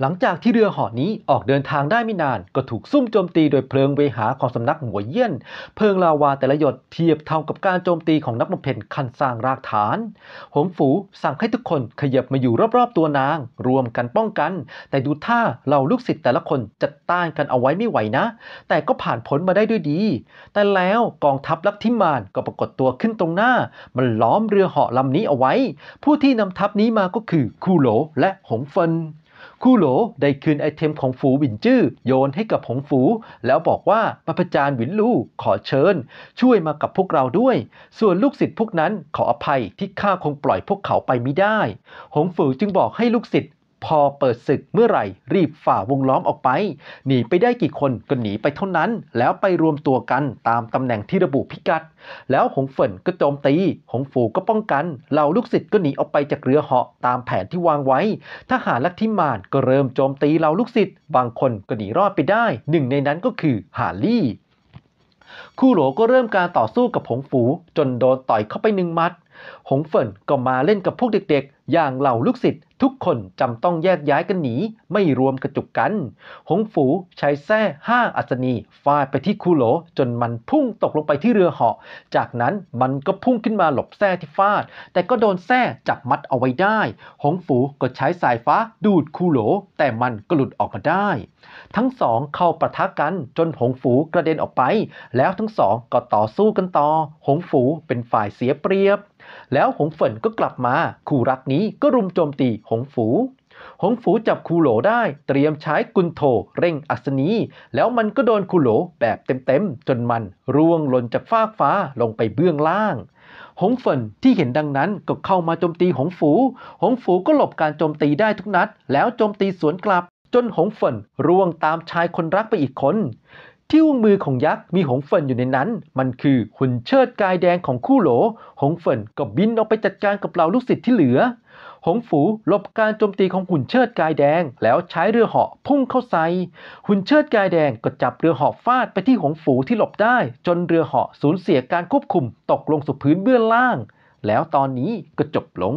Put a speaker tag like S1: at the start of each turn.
S1: หลังจากที่เรือห่อนี้ออกเดินทางได้ไม่นานก็ถูกซุ่มโจมตีโดยเพลิงเวหาของสำนักหัวเยี่ยน เพลิงลาวาแต่ละหยดเทียบเท่ากับการโจมตีของนักบำเพ็ญคันสร้างรากฐาน หงฝูสั่งให้ทุกคนขยับมาอยู่รอบๆตัวนาง รวมกันป้องกัน แต่ดูท่าเราลูกศิษย์แต่ละคนจัดต้านกันเอาไว้ไม่ไหวนะ แต่ก็ผ่านพ้นมาได้ด้วยดี แต่แล้วกองทัพลักทิมานก็ปรากฏตัวขึ้นตรงหน้ามันล้อมเรือเหาะลำนี้เอาไว้ ผู้ที่นำทัพนี้มาก็คือคูโหลและหงฟนคู่โหลได้คืนไอเทมของฝูหวินจื้อโยนให้กับผงฝูแล้วบอกว่าปพจารย์หวินลู่ขอเชิญช่วยมากับพวกเราด้วย ส่วนลูกศิษย์พวกนั้นขออภัยที่ข้าคงปล่อยพวกเขาไปไม่ได้ หงฝูจึงบอกให้ลูกศิษย์พอเปิดศึกเมื่อไหร่ รีบฝ่าวงล้อมออกไป หนีไปได้กี่คนก็หนีไปเท่านั้นแล้วไปรวมตัวกันตามตำแหน่งที่ระบุพิกัด แล้วหงเฝินก็โจมตี หงฝูก็ป้องกันเหล่าลูกศิษย์ก็หนีออกไปจากเรือเหาะตามแผนที่วางไว้ทหารลักทิมานก็เริ่มโจมตีเหล่าลูกศิษย์บางคนก็หนีรอดไปได้หนึ่งในนั้นก็คือฮาลี่ คู่โหลก็เริ่มการต่อสู้กับหงฝูจนโดนต่อยเข้าไปหนึ่งมัด หงเฟินก็มาเล่นกับพวกเด็กอย่างเหล่าลูกศิษย์ทุกคนจำต้องแยกย้ายกันหนีไม่รวมกระจุกกัน หงฝูใช้แส้ห้าอัศนีฟาดไปที่คูโหล จนมันพุ่งตกลงไปที่เรือเหาะจากนั้นมันก็พุ่งขึ้นมาหลบแส้ที่ฟาด แต่ก็โดนแส้จับมัดเอาไว้ได้ หงฝูก็ใช้สายฟ้าดูดคูโหล แต่มันก็หลุดออกมาได้ ทั้งสองเข้าประทะกันจนหงฝูกระเด็นออกไป แล้วทั้งสองก็ต่อสู้กันต่อหงฝูเป็นฝ่ายเสียเปรียบ แล้วหงเฝินก็กลับมาคู่รักนี้ี้ก็รุมโจมตีหงฝู หงฝูจับคูโหลได้เตรียมใช้กุนโทเร่งอัศนี แล้วมันก็โดนคูโหลแบบเต็ม ๆ จนมันร่วงหล่นจากฟากฟ้าลงไปเบื้องล่าง หงฝนที่เห็นดังนั้นก็เข้ามาโจมตีหงฝู หงฝูก็หลบการโจมตีได้ทุกนัด แล้วโจมตีสวนกลับจนหงฝนร่วงตามชายคนรักไปอีกคนที่วงมือของยักษ์มีหงเฟินอยู่ในนั้น มันคือหุ่นเชิดกายแดงของคู่โหล หงเฟินก็บินออกไปจัดการกับเหล่าลูกศิษย์ที่เหลือ หงฝูหลบการโจมตีของหุ่นเชิดกายแดงแล้วใช้เรือเหาะพุ่งเข้าใส่ หุ่นเชิดกายแดงก็จับเรือเหาะฟาดไปที่หงฝูที่หลบได้ จนเรือเหาะสูญเสียการควบคุมตกลงสู่พื้นเบื้องล่าง แล้วตอนนี้ก็จบลง